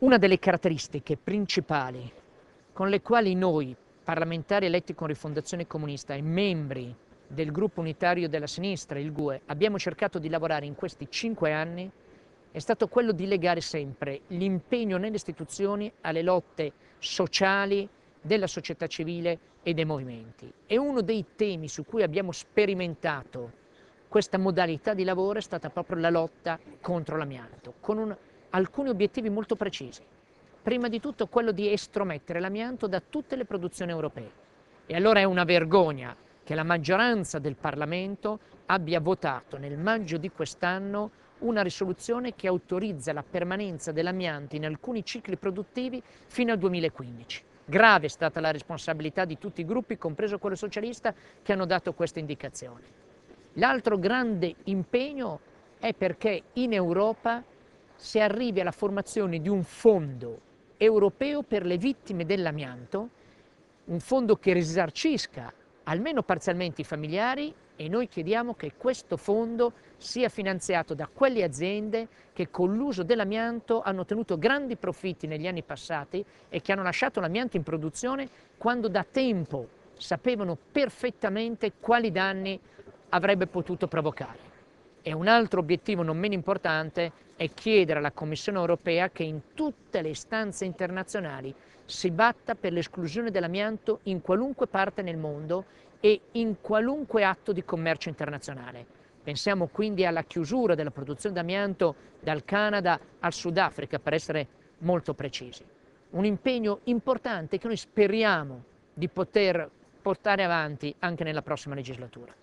Una delle caratteristiche principali con le quali noi, parlamentari eletti con Rifondazione Comunista e membri del gruppo unitario della sinistra, il GUE, abbiamo cercato di lavorare in questi cinque anni è stato quello di legare sempre l'impegno nelle istituzioni alle lotte sociali della società civile e dei movimenti. E uno dei temi su cui abbiamo sperimentato questa modalità di lavoro è stata proprio la lotta contro l'amianto, con un alcuni obiettivi molto precisi. Prima di tutto quello di estromettere l'amianto da tutte le produzioni europee. E allora è una vergogna che la maggioranza del Parlamento abbia votato nel maggio di quest'anno una risoluzione che autorizza la permanenza dell'amianto in alcuni cicli produttivi fino al 2015. Grave è stata la responsabilità di tutti i gruppi, compreso quello socialista, che hanno dato questa indicazione. L'altro grande impegno è perché in Europa si arrivi alla formazione di un fondo europeo per le vittime dell'amianto, un fondo che risarcisca almeno parzialmente i familiari e noi chiediamo che questo fondo sia finanziato da quelle aziende che con l'uso dell'amianto hanno ottenuto grandi profitti negli anni passati e che hanno lasciato l'amianto in produzione quando da tempo sapevano perfettamente quali danni avrebbe potuto provocare. E un altro obiettivo non meno importante è chiedere alla Commissione europea che in tutte le istanze internazionali si batta per l'esclusione dell'amianto in qualunque parte nel mondo e in qualunque atto di commercio internazionale. Pensiamo quindi alla chiusura della produzione d'amianto dal Canada al Sudafrica, per essere molto precisi. Un impegno importante che noi speriamo di poter portare avanti anche nella prossima legislatura.